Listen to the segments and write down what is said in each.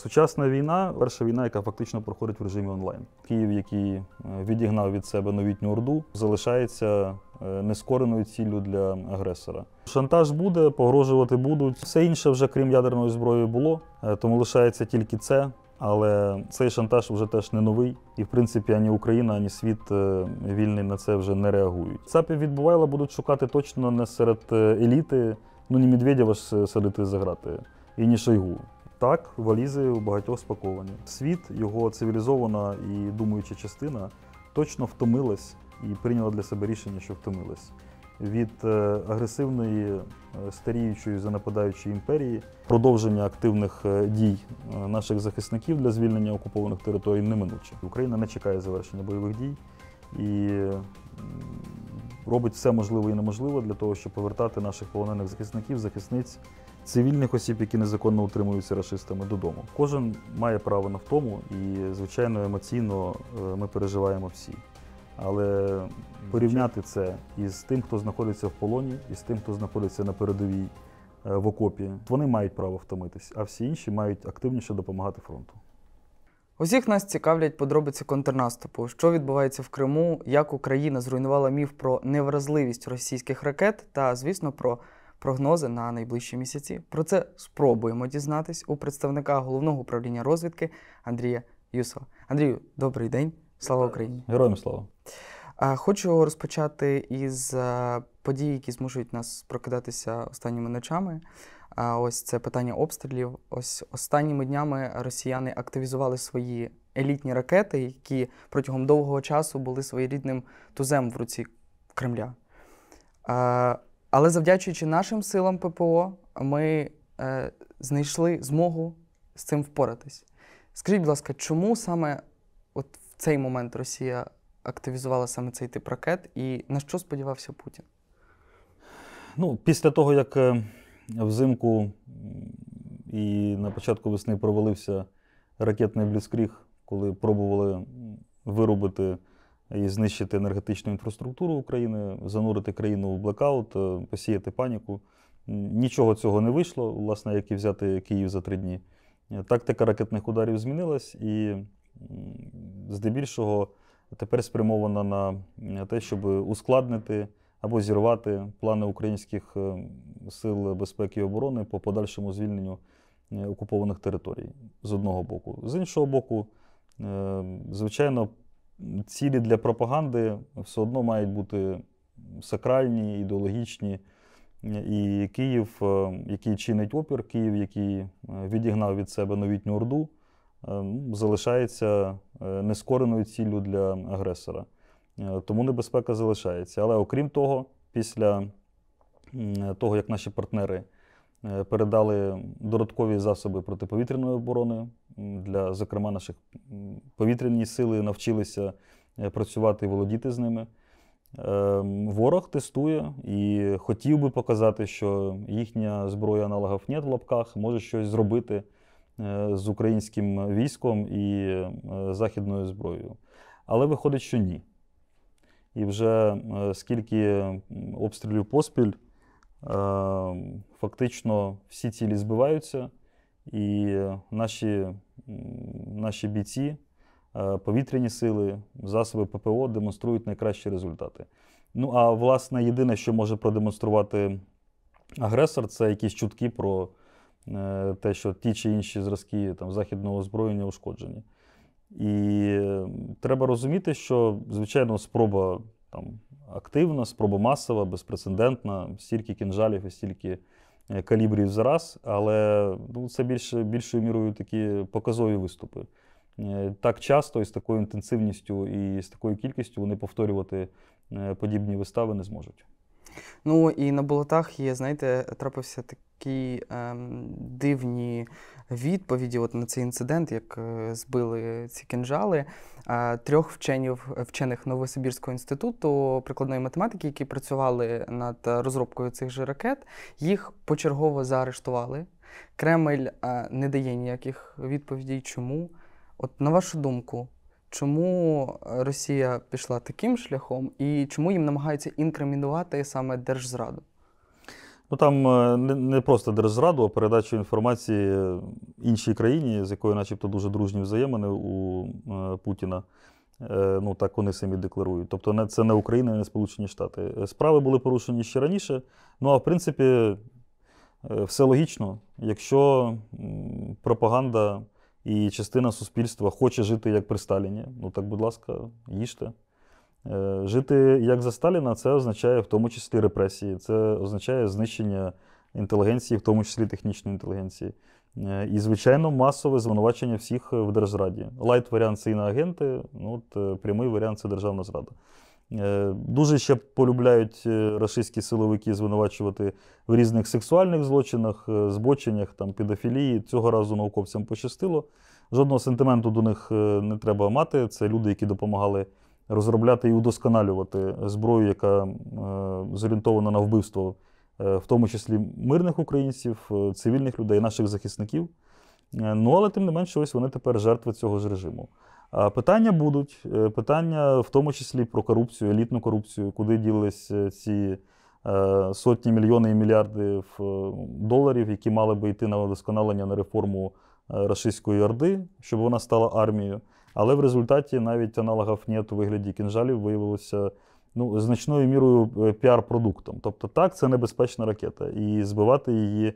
Сучасна війна, перша війна, яка фактично проходить в режимі онлайн. Київ, який е, відігнав від себе новітню орду, залишається е, нескореною ціллю для агресора. Шантаж буде, погрожувати будуть. Все інше вже крім ядерної зброї було, е, тому лишається тільки це. Але цей шантаж вже теж не новий, і в принципі ані Україна, ані світ вільний на це вже не реагують. ЦАПів від будуть шукати точно не серед еліти. Ну ні Медведєва ж садити заграти, і ні Шойгу. Так, валізи у багатьох спаковані. Світ, його цивілізована і думаюча частина точно втомилась і прийняла для себе рішення, що втомилась. Від е, агресивної е, старіючої занепадаючої імперії продовження активних е, дій наших захисників для звільнення окупованих територій неминуче. Україна не чекає завершення бойових дій і робить все можливе і неможливе для того, щоб повертати наших полонених захисників, захисниць цивільних осіб, які незаконно утримуються расистами додому. Кожен має право на втому, і звичайно, емоційно е, ми переживаємо всі. Але порівняти це із тим, хто знаходиться в полоні, і з тим, хто знаходиться на передовій е, в окопі, вони мають право втомитись, а всі інші мають активніше допомагати фронту. Усіх нас цікавлять подробиці контрнаступу, що відбувається в Криму, як Україна зруйнувала міф про невразливість російських ракет та, звісно, про прогнози на найближчі місяці. Про це спробуємо дізнатись у представника головного управління розвідки Андрія Юсова. Андрію, добрий день, слава Україні! Героям слава! Хочу розпочати із е, подій, які змушують нас прокидатися останніми ночами. Ось це питання обстрілів. Ось останніми днями росіяни активізували свої елітні ракети, які протягом довгого часу були своєрідним тузем в руці Кремля. Але завдячуючи нашим силам ППО, ми е, знайшли змогу з цим впоратись. Скажіть, будь ласка, чому саме от в цей момент Росія активізувала саме цей тип ракет і на що сподівався Путін? Ну, Після того, як е, взимку і на початку весни провалився ракетний бліскріг, коли пробували виробити і знищити енергетичну інфраструктуру України, занурити країну у блекаут, е, посіяти паніку. Нічого цього не вийшло, власне, як і взяти Київ за три дні. Е, тактика ракетних ударів змінилась, і здебільшого тепер спрямована на те, щоб ускладнити або зірвати плани українських е, сил безпеки і оборони по подальшому звільненню окупованих територій з одного боку. З іншого боку, звичайно, цілі для пропаганди все одно мають бути сакральні, ідеологічні. І Київ, е, який чинить опір, Київ, який е, відігнав від себе новітню Орду, е, ну, залишається нескореною ціллю для агресора. Тому небезпека залишається. Але окрім того, після того, як наші партнери Е, передали додаткові засоби протиповітряної оборони. Для, Зокрема, наших повітряні сили навчилися е, працювати і володіти з ними. Ем, ворог тестує і хотів би показати, що їхня зброя аналогов нет в лапках може щось зробити е, з українським військом і західною зброєю. Але виходить, що ні. І вже скільки обстрілів поспіль. Е, фактично всі цілі збиваються, і наші, наші бійці, е, повітряні сили, засоби ППО демонструють найкращі результати. Ну а власне, єдине, що може продемонструвати агресор, це якісь чутки про е, те, що ті чи інші зразки там, західного озброєння ушкоджені. І треба розуміти, що звичайно спроба там активна, спроба масова, безпрецедентна, стільки кінжалів і стільки е, калібрів зараз, але ну, це більше, більшою мірою такі показові виступи. Е, так часто і з такою інтенсивністю і з такою кількістю вони повторювати е, подібні вистави не зможуть. Ну і на болотах є, знаєте, трапився такі ем, дивні відповіді от на цей інцидент, як е, збили ці кінжали, трьох вченів вчених Новосибірського інституту прикладної математики, які працювали над розробкою цих же ракет, їх почергово заарештували. Кремль не дає ніяких відповідей, чому. От на вашу думку, чому Росія пішла таким шляхом і чому їм намагаються інкримінувати саме держзраду? Ну там е, не просто держзраду, а передачу інформації е, іншій країні, з якою, начебто, дуже дружні взаємини у е, Путіна. Ну, так вони самі декларують. Тобто, це не Україна, не Сполучені Штати. Справи були порушені ще раніше. Ну а в принципі, все логічно. Якщо пропаганда і частина суспільства хоче жити як при Сталіні, ну так, будь ласка, їжте. Е, жити як за Сталіна, це означає в тому числі репресії, це означає знищення інтелігенції, в тому числі технічної інтелігенції. Е, і, звичайно, масове звинувачення всіх в держзраді. Лайт варіант це іноагенти, ну, от е, прямий варіант це державна зрада. Дуже ще полюбляють рашистські силовики звинувачувати в різних сексуальних злочинах, збоченнях, там, педофілії. Цього разу науковцям пощастило. Жодного сентименту до них не треба мати. Це люди, які допомагали розробляти і удосконалювати зброю, яка е, зорієнтована на вбивство, е, в тому числі мирних українців, е, цивільних людей, наших захисників. Ну, але тим не менше, ось вони тепер жертви цього ж режиму. А питання будуть, питання в тому числі про корупцію, елітну корупцію, куди ділися ці сотні мільйонів і мільярдів доларів, які мали би йти на удосконалення на реформу Рашистської Орди, щоб вона стала армією. Але в результаті навіть аналогів нет у вигляді кінжалів виявилося ну, значною мірою е, піар-продуктом. Тобто, так, це небезпечна ракета, і збивати її е,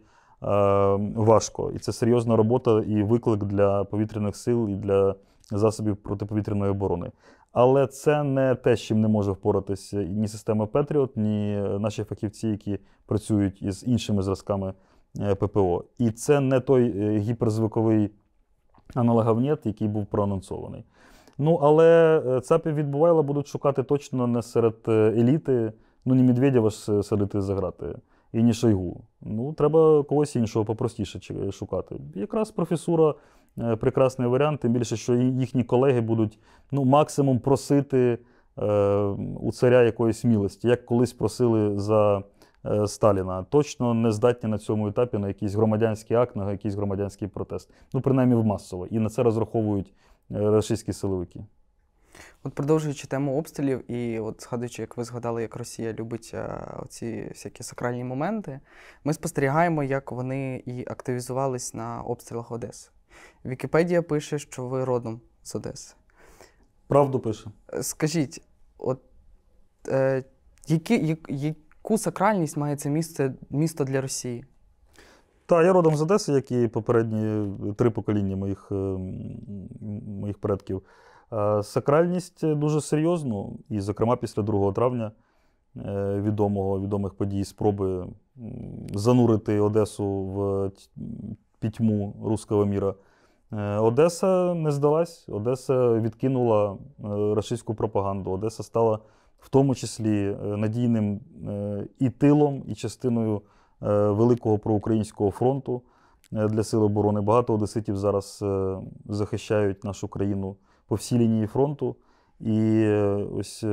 важко. І це серйозна робота і виклик для повітряних сил і для засобів протиповітряної оборони. Але це не те, з чим не може впоратися ні система Петріот, ні наші фахівці, які працюють із іншими зразками е, ППО. І це не той е, гіперзвуковий аналогов який був проанонсований. Ну, але е, ЦАПів відбувайло, будуть шукати точно не серед е, еліти, ну, ні Медведєва ж е, серед заграти, і ні Шойгу. Ну, треба когось іншого попростіше шукати. Якраз професура прекрасний варіант, тим більше, що їхні колеги будуть ну, максимум просити е, у царя якоїсь смілості, як колись просили за. Е, Сталіна точно не здатні на цьому етапі на якийсь громадянський акт, на якийсь громадянський протест. Ну, принаймні в масово. І на це розраховують е, російські силовики. От продовжуючи тему обстрілів, і от згадуючи, як ви згадали, як Росія любить е, ці всякі сакральні моменти, ми спостерігаємо, як вони і активізувались на обстрілах Одеси. Вікіпедія пише, що ви родом з Одеси. Правду пише. Скажіть, от е, які, я, яку сакральність має це місце, місто для Росії? Так, я родом з Одеси, як і попередні три покоління моїх ем, моїх предків. Е, сакральність е, дуже серйозну, і, зокрема, після 2 травня е, відомого, відомих подій спроби занурити Одесу в пітьму руського міра. Одеса не здалась, Одеса відкинула російську пропаганду. Одеса стала в тому числі е, надійним е, і тилом, і частиною е, великого проукраїнського фронту для Сил оборони. Багато одеситів зараз захищають нашу країну по всій лінії фронту. І ось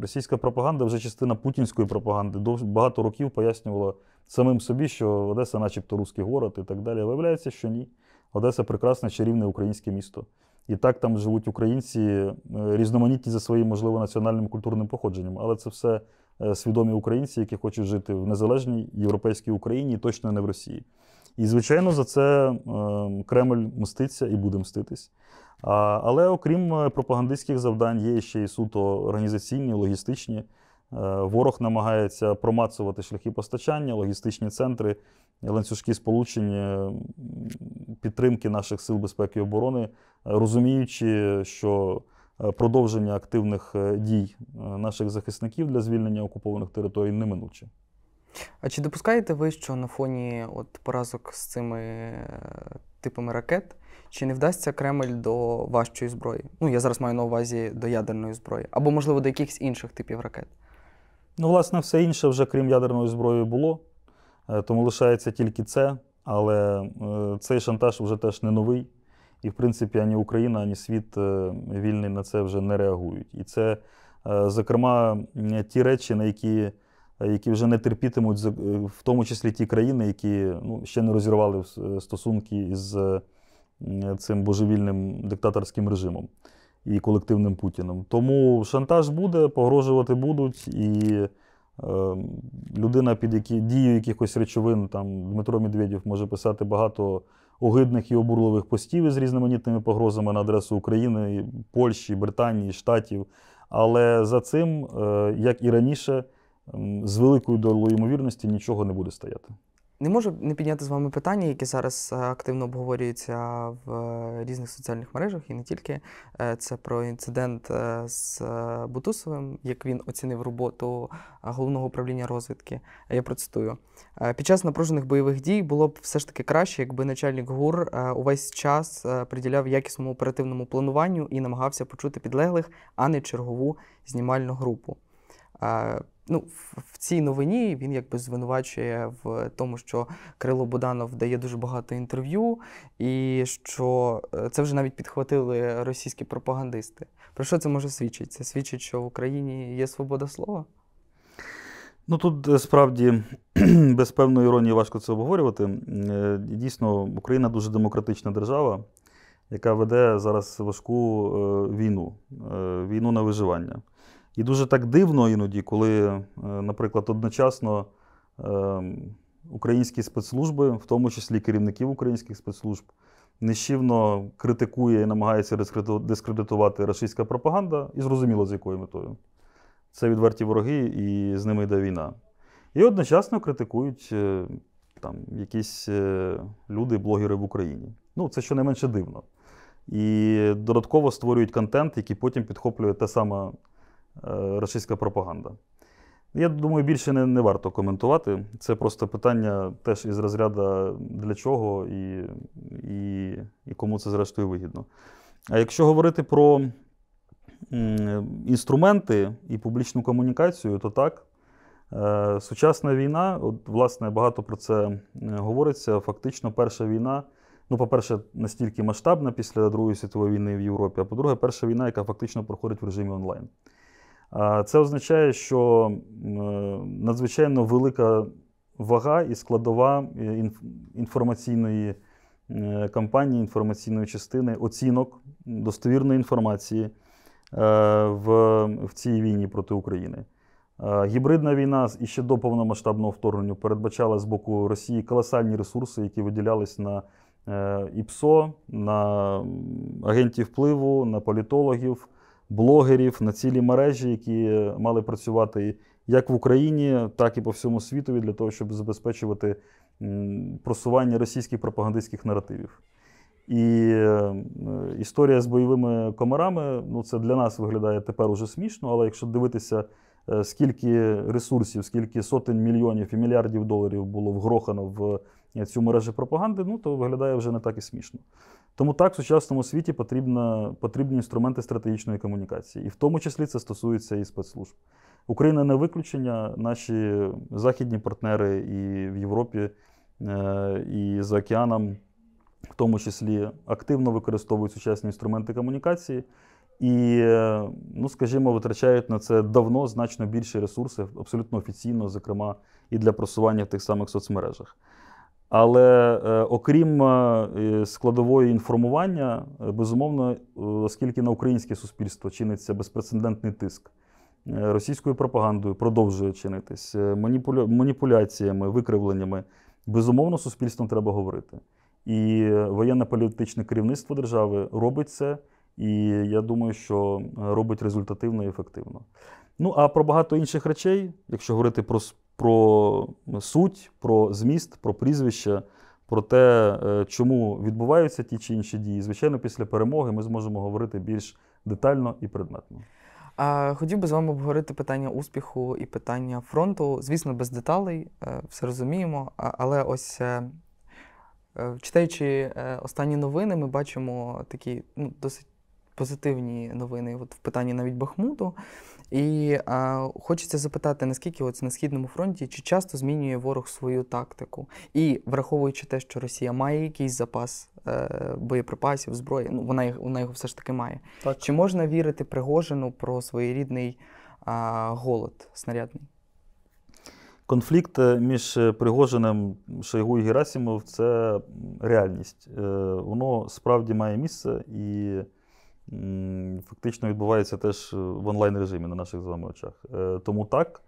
російська пропаганда, вже частина путінської пропаганди, багато років пояснювала самим собі, що Одеса, начебто, руський город і так далі. Виявляється, що ні. Одеса прекрасне чарівне українське місто. І так там живуть українці е, різноманітні за своїм, можливо, національним культурним походженням. Але це все е, свідомі українці, які хочуть жити в незалежній європейській Україні, і точно не в Росії. І, звичайно, за це е, Кремль мститься і буде мститись. Але окрім пропагандистських завдань, є ще й суто організаційні, логістичні. Ворог намагається промацувати шляхи постачання, логістичні центри ланцюжки сполучень підтримки наших сил безпеки і оборони, е, розуміючи, що е, продовження активних е, дій наших захисників для звільнення окупованих територій неминуче. А чи допускаєте ви, що на фоні от поразок з цими типами ракет? Чи не вдасться Кремль до важчої зброї? Ну, я зараз маю на увазі до ядерної зброї, або, можливо, до якихось інших типів ракет? Ну, власне, все інше вже крім ядерної зброї було. Е, тому лишається тільки це, але е, цей шантаж вже теж не новий. І, в принципі, ані Україна, ані світ е, вільний на це вже не реагують. І це, зокрема, ті речі, на які які вже не терпітимуть, в тому числі ті країни, які ну, ще не розірвали стосунки із цим божевільним диктаторським режимом і колективним Путіном. Тому шантаж буде, погрожувати будуть. і Ем, людина, під які, дію якихось речовин, там Дмитро Медведєв може писати багато огидних і обурливих постів із різноманітними погрозами на адресу України, Польщі, Британії, Штатів. Але за цим, е, як і раніше, з великою долою ймовірності нічого не буде стояти. Не можу не підняти з вами питання, яке зараз е, активно обговорюється в е, різних соціальних мережах і не тільки. Е, це про інцидент з Бутусовим, як він оцінив роботу головного управління розвідки. Я процитую: під час напружених бойових дій було б все ж таки краще, якби начальник ГУР увесь час приділяв якісному оперативному плануванню і намагався почути підлеглих, а не чергову знімальну групу. Ну, в цій новині він якби звинувачує в тому, що Крило Буданов дає дуже багато інтерв'ю, і що е, це вже навіть підхватили російські пропагандисти. Про що це може свідчити? Це свідчить, що в Україні є свобода слова? Ну тут е, справді без певної іронії важко це обговорювати. Е, дійсно, Україна дуже демократична держава, яка веде зараз важку війну, війну на виживання. І дуже так дивно іноді, коли, е, наприклад, одночасно е, українські спецслужби, в тому числі керівників українських спецслужб, нещивно критикує і намагається дискредитувати російська пропаганда, і зрозуміло, з якою метою. Це відверті вороги, і з ними йде війна. І одночасно критикують е, там якісь люди, блогери в Україні. Ну, це щонайменше дивно. І додатково створюють контент, який потім підхоплює та сама Е, російська пропаганда. Я думаю, більше не, не варто коментувати. Це просто питання теж із розряду для чого і, і, і кому це зрештою вигідно. А якщо говорити про інструменти і публічну комунікацію, то так. Е, сучасна війна, от, власне, багато про це е, говориться. Фактично, перша війна, ну, по-перше, настільки масштабна після Другої світової війни в Європі, а по-друге, перша війна, яка фактично проходить в режимі онлайн. Це означає, що е, надзвичайно велика вага і складова е, інформаційної е, кампанії, інформаційної частини, оцінок достовірної інформації в, в цій війні проти України. Гібридна війна і ще до повномасштабного вторгнення передбачала з боку Росії колосальні ресурси, які виділялись на ІПСО, на агентів впливу, на політологів блогерів на цілі мережі, які е, мали працювати як в Україні, так і по всьому світові, для того, щоб забезпечувати просування російських пропагандистських наративів. І е, е, історія з бойовими комарами ну це для нас виглядає тепер уже смішно, але якщо дивитися, скільки ресурсів, скільки сотень мільйонів і мільярдів доларів було вгрохано в цю мережу пропаганди, ну то виглядає вже не так і смішно. Тому так в сучасному світі потрібно, потрібні інструменти стратегічної комунікації, і в тому числі це стосується і спецслужб. Україна не виключення. Наші західні партнери і в Європі, е, і за океаном, в тому числі, активно використовують сучасні інструменти комунікації. І, ну скажімо, витрачають на це давно значно більше ресурсів, абсолютно офіційно, зокрема, і для просування в тих самих соцмережах. Але е, окрім е, складової інформування, е, безумовно, оскільки на українське суспільство чиниться безпрецедентний тиск, російською пропагандою продовжує чинитись маніпуляціями, викривленнями, безумовно, суспільством треба говорити. І воєнно-політичне керівництво держави робить це, і я думаю, що робить результативно і ефективно. Ну, а про багато інших речей, якщо говорити про про суть, про зміст, про прізвище, про те, е, чому відбуваються ті чи інші дії, звичайно, після перемоги ми зможемо говорити більш детально і предметно. Хотів би з вами обговорити питання успіху і питання фронту. Звісно, без деталей, е, все розуміємо. Але ось е, читаючи останні новини, ми бачимо такі ну, досить позитивні новини от в питанні навіть Бахмуту. І а, хочеться запитати, наскільки от на східному фронті чи часто змінює ворог свою тактику? І враховуючи те, що Росія має якийсь запас е, боєприпасів, зброї, ну вона вона його все ж таки має. Так. Чи можна вірити Пригожину про своєрідний а, голод снарядний? Конфлікт е, між Пригожиним, Шойгу і Герасимов це реальність. Е, воно справді має місце і фактично відбувається теж е, в онлайн режимі на наших з вами очах. Е, тому так,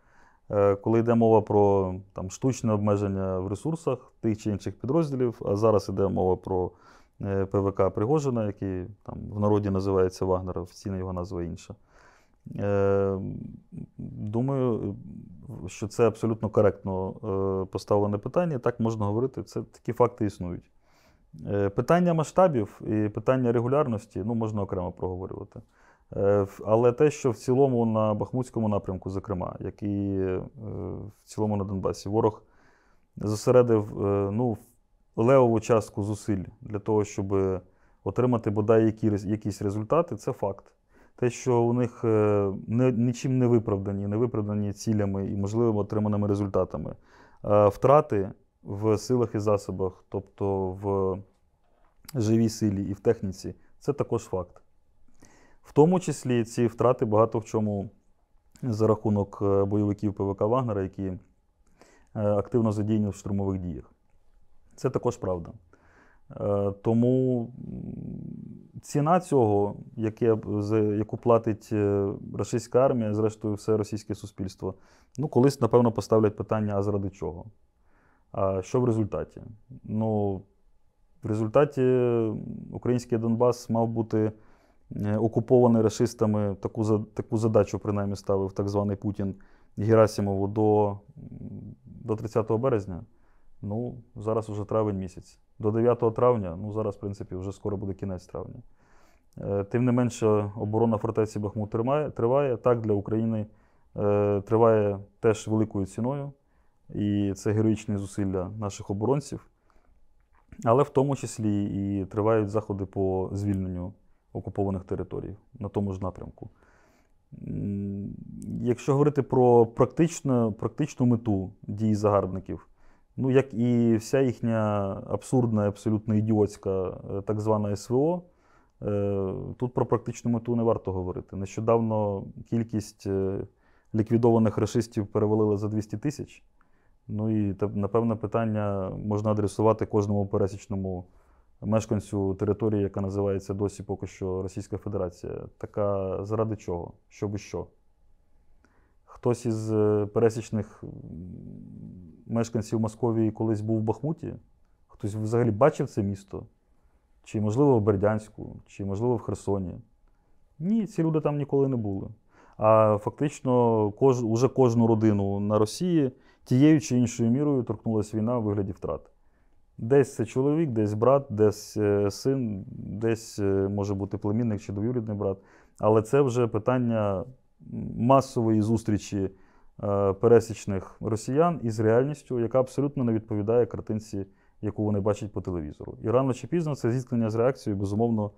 е, коли йде мова про там, штучне обмеження в ресурсах тих чи інших підрозділів, а зараз йде мова про ПВК Пригожина, який там в народі називається Вагнера, офіційна його назва інша. Думаю, що це абсолютно коректно поставлене питання. Так можна говорити, це такі факти існують. Е, питання масштабів і питання регулярності ну, можна окремо проговорювати. Е, але те, що в цілому на Бахмутському напрямку, зокрема, як і е, в цілому на Донбасі, ворог зосередив ну, левову частку зусиль для того, щоб отримати бодай які, якісь результати, це факт. Те, що у них нічим не виправдані, не виправдані цілями і можливими отриманими результатами. Втрати в силах і засобах, тобто в живій силі і в техніці, це також факт. В тому числі ці втрати багато в чому за рахунок е, бойовиків ПВК Вагнера, які е, активно задіяні в штурмових діях. Це також правда. Е, тому ціна цього, яке, яку платить російська армія, зрештою, все російське суспільство, ну колись, напевно, поставлять питання: а заради чого? А що в результаті? Ну, в результаті український Донбас мав бути е, окупований расистами, таку таку задачу принаймні ставив так званий Путін Герасимову до до 30 березня. Ну, зараз вже травень місяць. До 9 травня, ну зараз, в принципі, вже скоро буде кінець травня. Е, тим не менше, оборона фортеці Бахмут триває. Так, для України е, триває теж великою ціною. І це героїчні зусилля наших оборонців. Але в тому числі і тривають заходи по звільненню окупованих територій на тому ж напрямку. Якщо говорити про практичну, практичну мету дій загарбників, ну як і вся їхня абсурдна, абсолютно ідіотська е, так звана СВО, е, тут про практичну мету не варто говорити. Нещодавно кількість е, ліквідованих расистів перевалила за 200 тисяч. Ну і напевне питання можна адресувати кожному пересічному мешканцю території, яка називається досі поки що Російська Федерація. Така заради чого? Щоб і що? Хтось із е, пересічних мешканців Московії колись був в Бахмуті, хтось взагалі бачив це місто, чи, можливо, в Бердянську, чи, можливо, в Херсоні. Ні, ці люди там ніколи не були. А фактично, кож, уже кожну родину на Росії тією чи іншою мірою торкнулася війна у вигляді втрат. Десь це чоловік, десь брат, десь е, син, десь е, може бути племінник чи двоюрідний брат. Але це вже питання масової зустрічі е, пересічних росіян із реальністю, яка абсолютно не відповідає картинці, яку вони бачать по телевізору. І рано чи пізно це зіткнення з реакцією, безумовно,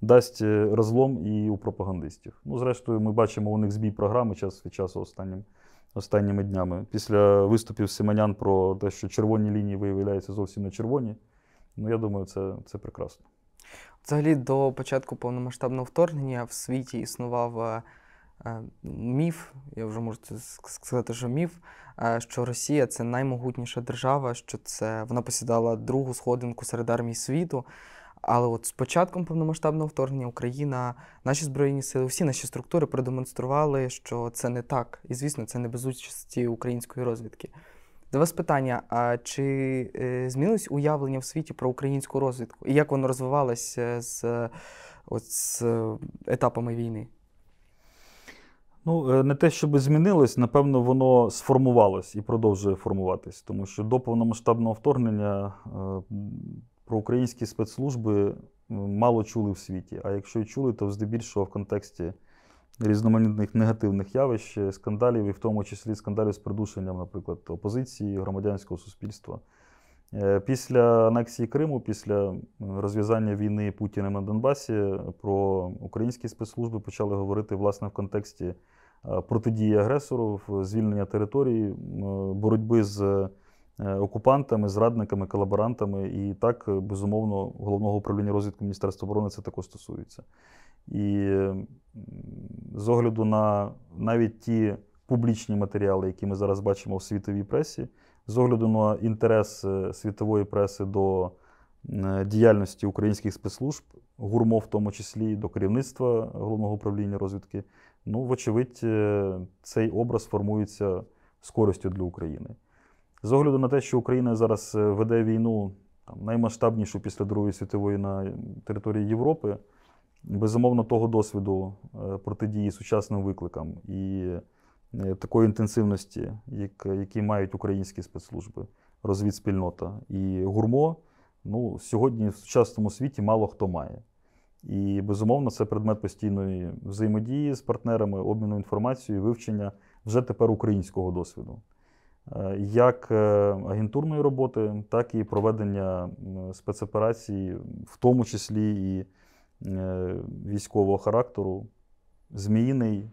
дасть розлом і у пропагандистів. Ну, зрештою, ми бачимо у них збій програми час від часу останнім останніми днями. Після виступів Семенян про те, що червоні лінії виявляються зовсім не червоні. Ну, я думаю, це, це прекрасно. Взагалі, до початку повномасштабного вторгнення в світі існував. Е, е, міф, я вже можу сказати, що міф, е, що Росія це наймогутніша держава, що це вона посідала другу сходинку серед армій світу, але от з початком повномасштабного вторгнення Україна, наші збройні сили, всі наші структури продемонстрували, що це не так, і звісно, це не без участі української розвідки. До вас питання: а чи е, змінилось уявлення в світі про українську розвідку і як воно розвивалося е, з, от, з е, етапами війни? Ну, не те, щоб змінилось, напевно, воно сформувалось і продовжує формуватись, тому що до повномасштабного вторгнення про українські спецслужби мало чули в світі. А якщо й чули, то здебільшого в контексті різноманітних негативних явищ, е, скандалів, і в тому числі скандалів з придушенням, наприклад, опозиції, громадянського суспільства. Е, після анексії Криму, після розв'язання війни Путіним на Донбасі, е, про українські спецслужби почали говорити власне в контексті протидії агресору, звільнення території, боротьби з Е, окупантами, зрадниками, колаборантами. І так, е, безумовно, головного управління розвідки Міністерства оборони це також стосується. І з огляду на навіть ті публічні матеріали, які ми зараз бачимо в світовій пресі, з огляду на інтерес е, світової преси до діяльності українських спецслужб, гурмо, в тому числі до керівництва головного управління розвідки, ну, вочевидь, цей образ формується з користю для України. З огляду на те, що Україна зараз е, веде війну там, наймасштабнішу після Другої світової на території Європи, безумовно, того досвіду е, протидії сучасним викликам і е, такої інтенсивності, як, які мають українські спецслужби, розвідспільнота і гурмо, ну, сьогодні в сучасному світі мало хто має. І, безумовно, це предмет постійної взаємодії з партнерами, обміну інформацією, вивчення вже тепер українського досвіду. Е, як е, агентурної роботи, так і проведення спецоперацій, в тому числі і е, військового характеру, Зміїний,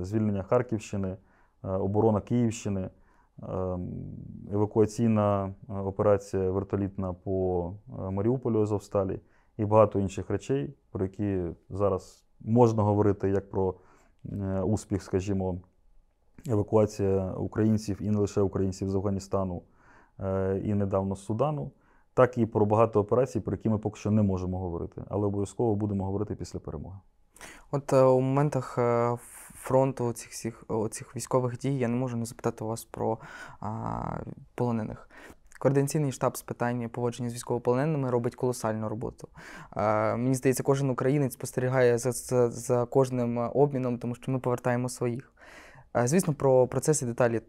звільнення Харківщини, оборона Київщини, евакуаційна операція вертолітна по Маріуполю Азовсталі і багато інших речей, про які зараз можна говорити як про успіх, скажімо евакуація українців і не лише українців з Афганістану е, і недавно з Судану, так і про багато операцій, про які ми поки що не можемо говорити, але обов'язково будемо говорити після перемоги. От е, у моментах е, фронту цих всіх цих військових дій я не можу не запитати вас про а, полонених. Координаційний штаб з питання поводження з військовополоненими робить колосальну роботу. Е, мені здається, кожен українець спостерігає за, за за, кожним обміном, тому що ми повертаємо своїх. Е, звісно, про процеси деталі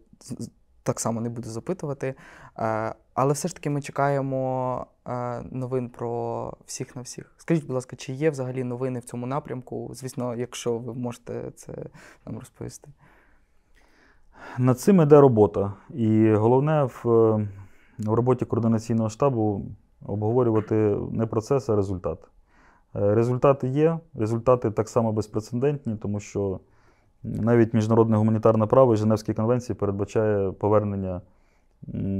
так само не буду запитувати. Е, але все ж таки ми чекаємо е, новин про всіх на всіх. Скажіть, будь ласка, чи є взагалі новини в цьому напрямку? Звісно, якщо ви можете це нам розповісти. Над цим іде робота. І головне в, в роботі координаційного штабу обговорювати не процес, а результат. Результати є, результати так само безпрецедентні, тому що. Навіть міжнародне гуманітарне право і Женевські конвенції передбачає повернення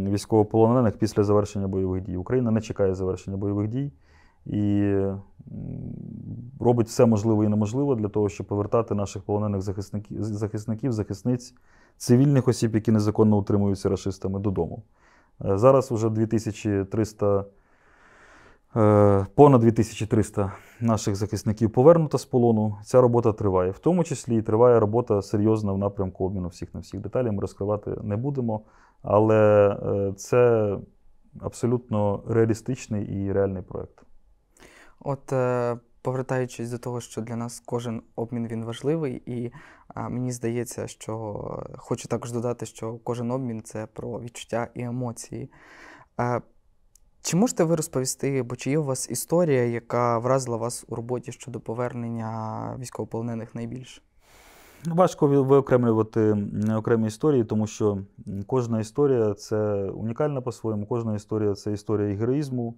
військовополонених після завершення бойових дій. Україна не чекає завершення бойових дій і робить все можливе і неможливе для того, щоб повертати наших полонених захисників, захисників захисниць, цивільних осіб, які незаконно утримуються расистами, додому. Е, зараз вже 2300 Е, понад 2300 наших захисників повернуто з полону. Ця робота триває, в тому числі і триває робота серйозна в напрямку обміну всіх на всіх деталі. Ми розкривати не будемо, але е, це абсолютно реалістичний і реальний проект. От е, повертаючись до того, що для нас кожен обмін він важливий, і мені здається, що хочу також додати, що кожен обмін це про відчуття і емоції. Чи можете ви розповісти, бо чи є у вас історія, яка вразила вас у роботі щодо повернення військовополонених найбільше? Ну, важко виокремлювати окремі історії, тому що кожна історія це унікальна по-своєму, кожна історія це історія і героїзму,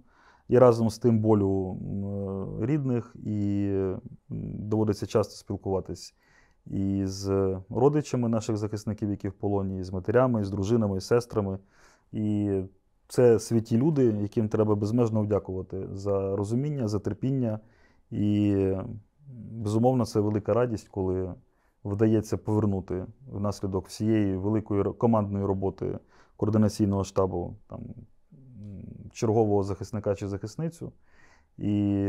і разом з тим болю рідних, і доводиться часто спілкуватись і з родичами наших захисників, які в полоні, і з матерями, і з дружинами, і з сестрами. І це святі люди, яким треба безмежно вдякувати за розуміння, за терпіння. І, безумовно, це велика радість, коли вдається повернути внаслідок всієї великої командної роботи координаційного штабу там, чергового захисника чи захисницю. І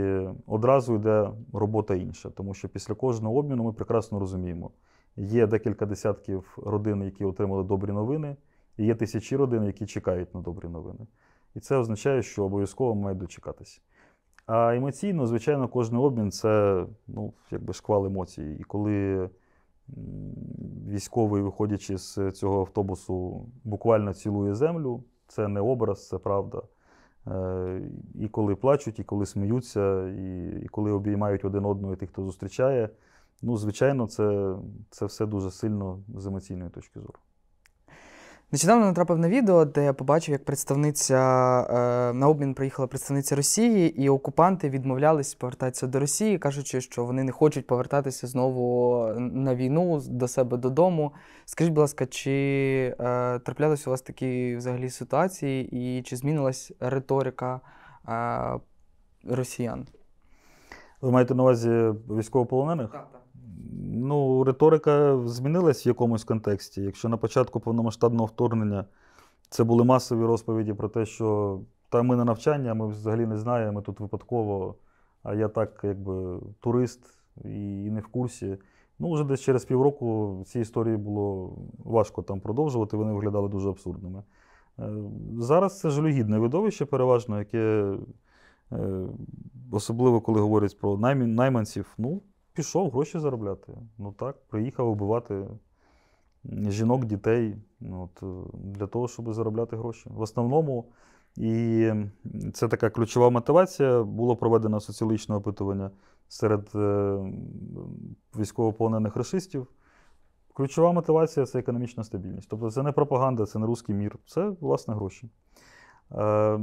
одразу йде робота інша, тому що після кожного обміну ми прекрасно розуміємо, є декілька десятків родин, які отримали добрі новини. І є тисячі родин, які чекають на добрі новини. І це означає, що обов'язково має дочекатися. А емоційно, звичайно, кожен обмін це ну, якби шквал емоцій. І коли військовий, виходячи з цього автобусу, буквально цілує землю, це не образ, це правда. Е, і коли плачуть, і коли сміються, і і коли обіймають один одного і тих, хто зустрічає, ну, звичайно, це, це все дуже сильно з емоційної точки зору. Нещодавно натрапив на відео, де я побачив, як представниця е, на обмін приїхала представниця Росії, і окупанти відмовлялись повертатися до Росії, кажучи, що вони не хочуть повертатися знову на війну до себе додому. Скажіть, будь ласка, чи е, траплялись у вас такі взагалі ситуації, і чи змінилась риторика е, росіян? Ви маєте на увазі військовополонених? Так, так ну, риторика змінилась в якомусь контексті. Якщо на початку повномасштабного вторгнення це були масові розповіді про те, що та ми на навчання, ми взагалі не знаємо, ми тут випадково, а я так, якби турист і не в курсі. Ну, вже десь через півроку ці історії було важко там продовжувати, вони виглядали дуже абсурдними. Е, зараз це жалюгідне видовище, переважно, яке, е, особливо коли говорять про найманців, ну, пішов гроші заробляти. Ну так, приїхав убивати жінок, дітей ну, от, е, для того, щоб заробляти гроші. В основному, і це така ключова мотивація. Було проведено соціологічне опитування серед е, військовополонених расистів. Ключова мотивація це економічна стабільність. Тобто це не пропаганда, це не русський мір, це власне гроші. Е,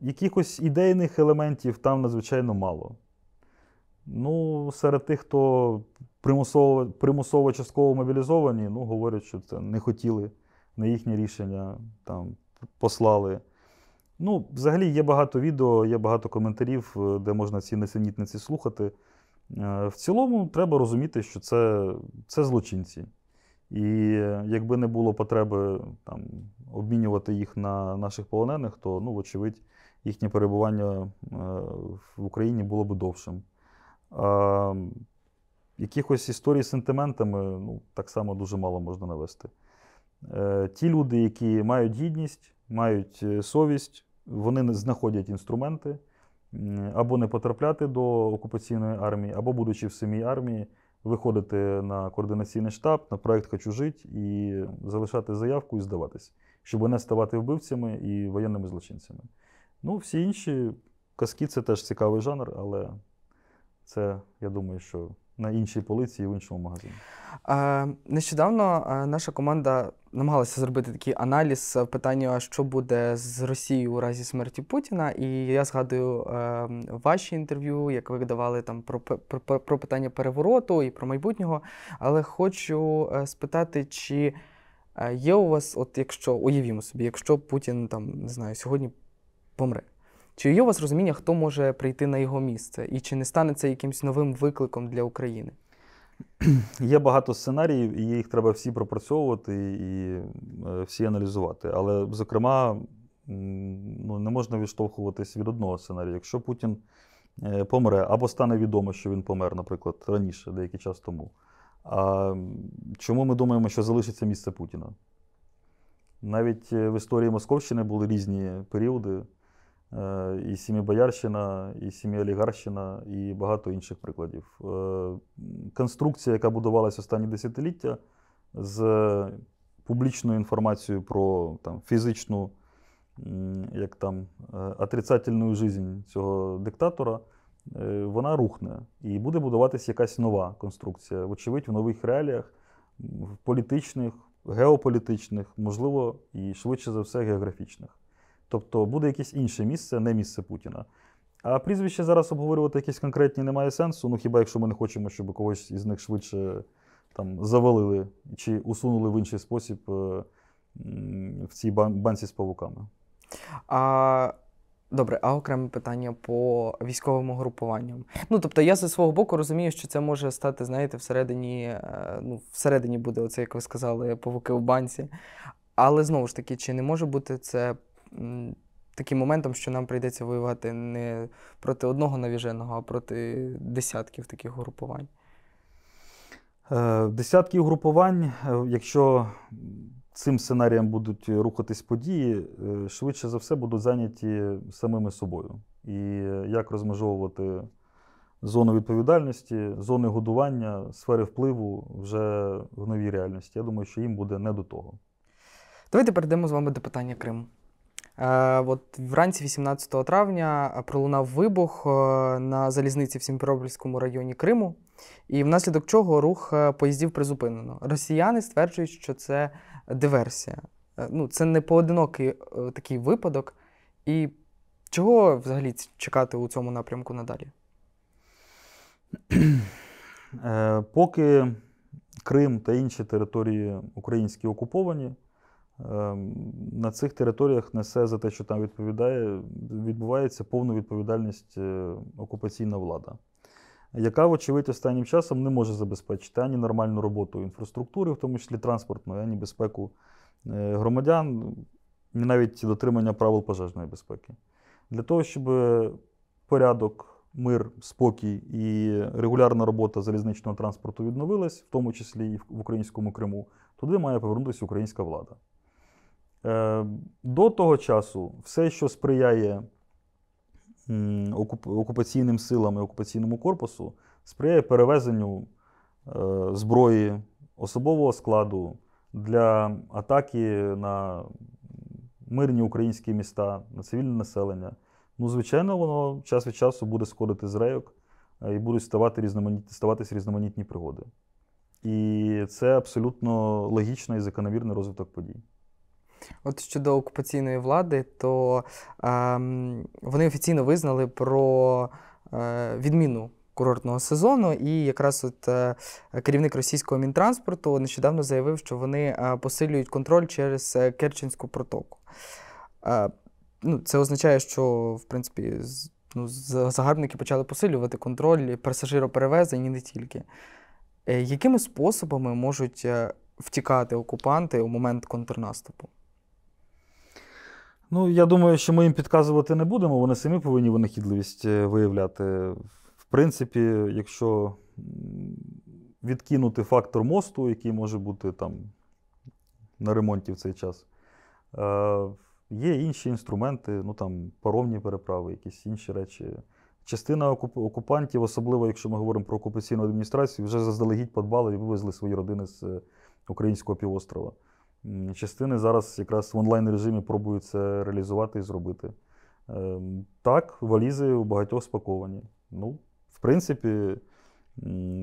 Якихось ідейних елементів там надзвичайно мало. Ну, серед тих, хто примусово примусово частково мобілізовані, ну, говорять, що це не хотіли на їхнє рішення там послали. Ну, взагалі є багато відео, є багато коментарів, е, де можна ці несенітниці слухати. Е, в цілому треба розуміти, що це, це злочинці. І е, якби не було потреби там, обмінювати їх на наших полонених, то ну, вочевидь їхнє перебування в Україні було б довшим. Ем, якихось історій з сентиментами ну, так само дуже мало можна навести. Е, ті люди, які мають гідність, мають е, совість, вони знаходять інструменти або не потрапляти до окупаційної армії, або, будучи в самій армії, виходити на координаційний штаб, на проект Хочу жити і залишати заявку і здаватись, щоб не ставати вбивцями і воєнними злочинцями. Ну, всі інші казки це теж цікавий жанр, але. Це я думаю, що на іншій полиці і в іншому магазині. Нещодавно наша команда намагалася зробити такий аналіз питання, що буде з Росією у разі смерті Путіна. І я згадую е, ваші інтерв'ю, як ви давали там про, про, про питання перевороту і про майбутнього. Але хочу е, спитати, чи е, є у вас, от якщо уявімо собі, якщо Путін там не знаю, сьогодні помре. Чи є у вас розуміння, хто може прийти на його місце, і чи не стане це якимось новим викликом для України? Є багато сценаріїв, і їх треба всі пропрацьовувати і е, всі аналізувати. Але, зокрема, ну, не можна відштовхуватись від одного сценарію. Якщо Путін е, помре або стане відомо, що він помер, наприклад, раніше, деякий час тому. А Чому ми думаємо, що залишиться місце Путіна? Навіть е, в історії Московщини були різні періоди. Е, і сім'я Боярщина, і сім'я Олігарщина, і багато інших прикладів. Е, конструкція, яка будувалася останні десятиліття, з публічною інформацією про там, фізичну як там, е, отрицательну жизнь цього диктатора, вона рухне і буде будуватися якась нова конструкція, вочевидь, в нових реаліях, в політичних, геополітичних, можливо, і швидше за все, географічних. Тобто буде якесь інше місце, не місце Путіна. А прізвище зараз обговорювати якісь конкретні немає сенсу. Ну хіба якщо ми не хочемо, щоб когось із них швидше там завалили чи усунули в інший спосіб е, в цій банці з павуками? А... Добре, а окреме питання по військовим угрупуванням. Ну тобто, я зі свого боку розумію, що це може стати, знаєте, всередині, е, ну, всередині буде оце, як ви сказали, павуки в банці. Але знову ж таки, чи не може бути це таким моментом, що нам прийдеться воювати не проти одного навіженого, а проти десятків таких групувань. Е, Десятки групувань. Е, якщо цим сценарієм будуть рухатись події, е, швидше за все будуть зайняті самими собою. І як розмежовувати зону відповідальності, зони годування, сфери впливу вже в новій реальності. Я думаю, що їм буде не до того. Давайте перейдемо з вами до питання Криму. Е, от вранці 18 травня е, пролунав вибух е, на залізниці в Сімферопольському районі Криму, і внаслідок чого рух поїздів призупинено. Росіяни стверджують, що це диверсія. Ну, це не поодинокий такий випадок. І чого взагалі чекати у цьому напрямку надалі? Поки Крим та інші території українські окуповані. Ем, на цих територіях несе за те, що там відповідає, відбувається повна відповідальність е, окупаційна влада, яка, вочевидь, останнім часом не може забезпечити ані нормальну роботу інфраструктури, в тому числі транспортної, ані безпеку е, громадян, ні навіть дотримання правил пожежної безпеки. Для того, щоб порядок, мир, спокій і регулярна робота залізничного транспорту відновилась, в тому числі і в українському Криму, туди має повернутися українська влада. Е, до того часу все, що сприяє окупаційним силам і окупаційному корпусу, сприяє перевезенню е, зброї, особового складу для атаки на мирні українські міста, на цивільне населення. Ну, звичайно, воно час від часу буде скорити з рейок е, і будуть ставати різноманітні, ставатись різноманітні пригоди. І це абсолютно логічний і закономірний розвиток подій. От щодо окупаційної влади, то ем, вони офіційно визнали про е, відміну. Курортного сезону, і якраз от е, керівник російського мінтранспорту нещодавно заявив, що вони е, посилюють контроль через Керченську протоку. Ну, Це означає, що в принципі ну, загарбники почали посилювати контроль пасажироперевезень і не тільки. Якими способами можуть втікати окупанти у момент контрнаступу? Ну, я думаю, що ми їм підказувати не будемо. Вони самі повинні винахідливість е, виявляти. В принципі, якщо відкинути фактор мосту, який може бути там на ремонті в цей час, е, є інші інструменти, ну там паромні переправи, якісь інші речі. Частина окупантів, особливо якщо ми говоримо про окупаційну адміністрацію, вже заздалегідь подбали і вивезли свої родини з е, українського півострова. Частини зараз якраз в онлайн режимі пробуються реалізувати і зробити. Ем, так, валізи у багатьох спаковані. Ну, в принципі,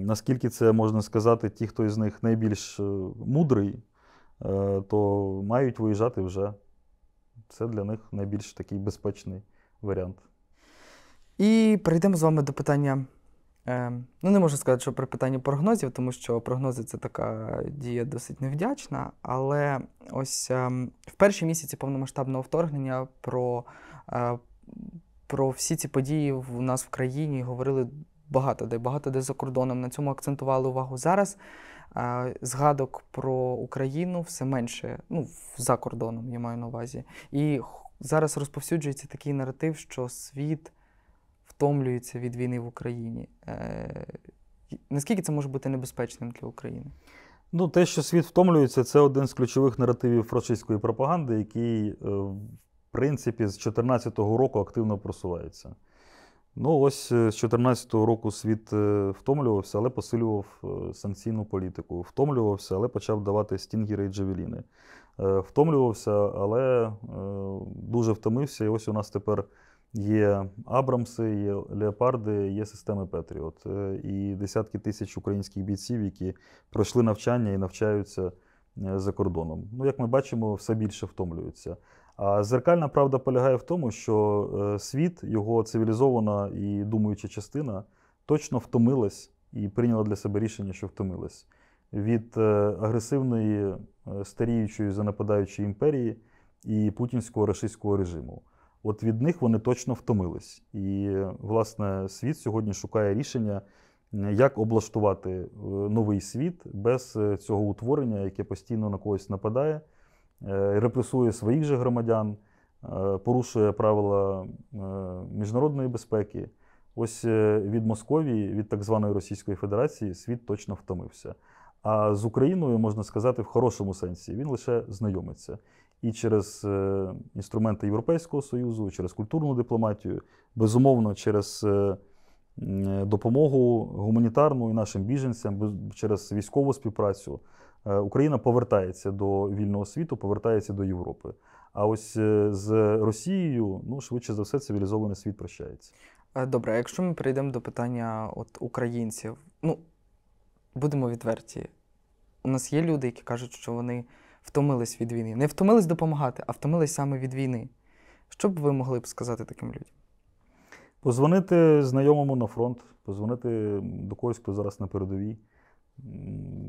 наскільки це можна сказати, ті, хто із них найбільш е, мудрий, е, то мають виїжджати вже. Це для них найбільш такий безпечний варіант. І перейдемо з вами до питання Ем, ну, не можу сказати, що при питанні прогнозів, тому що прогнози це така дія досить невдячна. Але ось ем, в перші місяці повномасштабного вторгнення про е, про всі ці події в нас в країні говорили багато де, багато де за кордоном. На цьому акцентували увагу зараз. Е, згадок про Україну все менше, ну за кордоном я маю на увазі. І зараз розповсюджується такий наратив, що світ втомлюються від війни в Україні. Е, наскільки це може бути небезпечним для України? Ну, те, що світ втомлюється, це один з ключових наративів фашистської пропаганди, який, е, в принципі, з 2014 року активно просувається. Ну, ось е, з 2014 року світ втомлювався, але посилював санкційну політику. Втомлювався, але почав давати стінгіри і джевеліни. Втомлювався, але дуже втомився. І ось у нас тепер Є Абрамси, є Леопарди, є системи Петріот. Е, і десятки тисяч українських бійців, які пройшли навчання і навчаються е, за кордоном. Ну, як ми бачимо, все більше втомлюються. А зеркальна правда полягає в тому, що е, світ, його цивілізована і думаюча частина, точно втомилась і прийняла для себе рішення, що втомилась від агресивної старіючої занападаючої імперії і путінського рашистського режиму. От від них вони точно втомились. І, власне, світ сьогодні шукає рішення, е, як облаштувати е, новий світ без е, цього утворення, яке постійно на когось нападає, репресує своїх же громадян, порушує правила міжнародної безпеки. Ось від Московії, від так званої Російської Федерації, світ точно втомився. А з Україною можна сказати в хорошому сенсі, він лише знайомиться і через е, інструменти Європейського Союзу, через культурну дипломатію, безумовно, через е, е, допомогу гуманітарну і нашим біженцям, через військову співпрацю. Україна повертається до вільного світу, повертається до Європи. А ось з Росією, ну швидше за все, цивілізований світ прощається. Добре, а якщо ми перейдемо до питання от українців, ну будемо відверті, у нас є люди, які кажуть, що вони втомились від війни. Не втомились допомагати, а втомились саме від війни. Що б ви могли б сказати таким людям? Позвонити знайомому на фронт, позвонити до когось, хто зараз на передовій.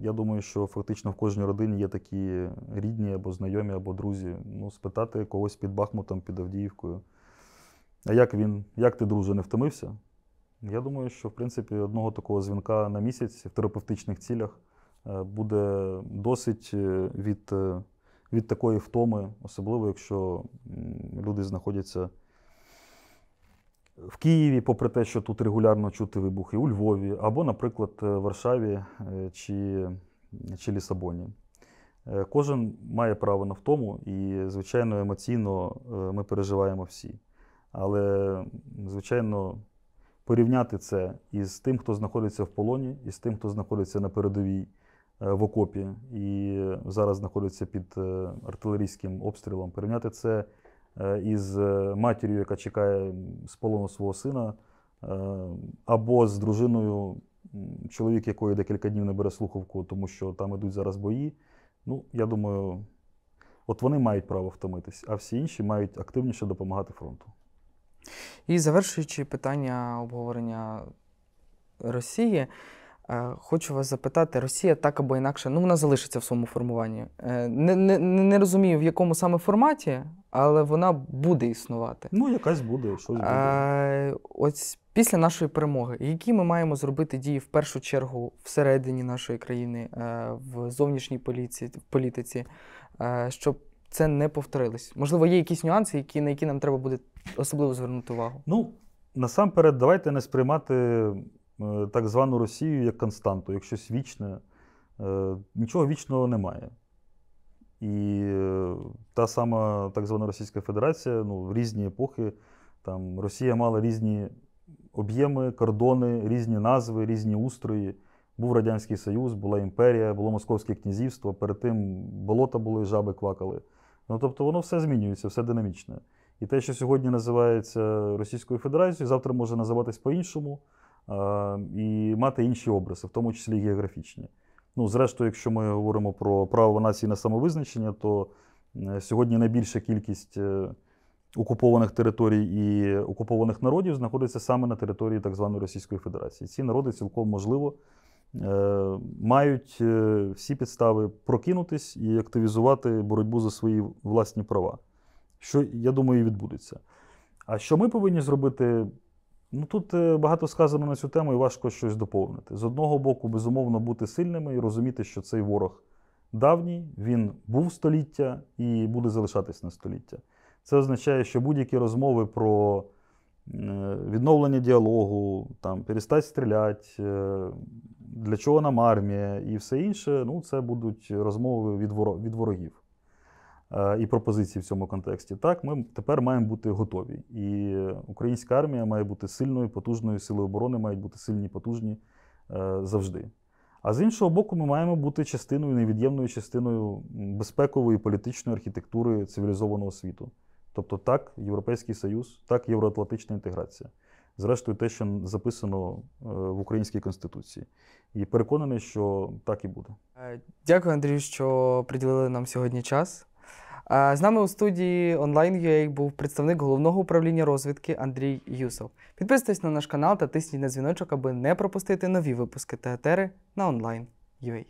Я думаю, що фактично в кожній родині є такі рідні або знайомі, або друзі. Ну, спитати когось під Бахмутом, під Авдіївкою. А як він, як ти, друже, не втомився? Я думаю, що в принципі одного такого дзвінка на місяць в терапевтичних цілях Е, буде досить е, від е, від такої втоми, особливо якщо люди знаходяться в Києві, попри те, що тут регулярно чути вибухи, у Львові, або, наприклад, Варшаві чи, чи Лісабоні. Кожен має право на втому, і, звичайно, емоційно ми переживаємо всі. Але, звичайно, порівняти це із тим, хто знаходиться в полоні, і з тим, хто знаходиться на передовій. Е, в окопі і зараз знаходиться під е, артилерійським обстрілом, порівняти це е, із матір'ю, яка чекає з полону свого сина, або з дружиною, чоловік якої декілька днів не бере слухавку, тому що там ідуть зараз бої. Ну, я думаю, от вони мають право втомитись, а всі інші мають активніше допомагати фронту. І завершуючи питання обговорення Росії. Е, хочу вас запитати, Росія так або інакше, ну вона залишиться в своєму формуванні. Е, не не, не розумію, в якому саме форматі, але вона буде існувати. Ну, якась буде, щось е, буде. А, Ось після нашої перемоги, які ми маємо зробити дії в першу чергу всередині нашої країни, в зовнішній поліці, в політиці, щоб це не повторилось? Можливо, є якісь нюанси, які, на які нам треба буде особливо звернути увагу? Ну, насамперед, давайте не сприймати. Е, так звану Росію як константу, як щось вічне. Е, нічого вічного немає. І е, та сама так звана Російська Федерація ну, в різні епохи там Росія мала різні об'єми, кордони, різні назви, різні устрої. Був Радянський Союз, була імперія, було Московське князівство, перед тим болота були, жаби квакали. Ну тобто воно все змінюється, все динамічне. І те, що сьогодні називається Російською Федерацією, завтра може називатись по-іншому. Е, і мати інші образи, в тому числі географічні. Ну, Зрештою, якщо ми говоримо про право нації на самовизначення, то е, сьогодні найбільша кількість е, окупованих територій і окупованих народів знаходиться саме на території так званої Російської Федерації. Ці народи цілком можливо мають всі підстави прокинутись і активізувати боротьбу за свої власні права, що я думаю, і відбудеться. А що ми повинні зробити Ну тут е, багато сказано на цю тему і важко щось доповнити. З одного боку, безумовно, бути сильними і розуміти, що цей ворог давній, він був століття і буде залишатись на століття. Це означає, що будь-які розмови про е, відновлення діалогу, там, перестать стріляти, е, для чого нам армія і все інше, ну це будуть розмови від ворогів. Е, і пропозиції в цьому контексті. Так, ми тепер маємо бути готові. І українська армія має бути сильною, потужною, сили оборони мають бути сильні, потужні е, завжди. А з іншого боку, ми маємо бути частиною, невід'ємною частиною безпекової політичної архітектури цивілізованого світу. Тобто, так, Європейський Союз, так, євроатлантична інтеграція. Зрештою, те, що записано е, в українській конституції, і переконаний, що так і буде. Дякую, Андрію, що приділили нам сьогодні час. З нами у студії онлайн був представник головного управління розвідки Андрій Юсов. Підписуйтесь на наш канал та тисніть на дзвіночок, аби не пропустити нові випуски ТГТРи на онлайн UA.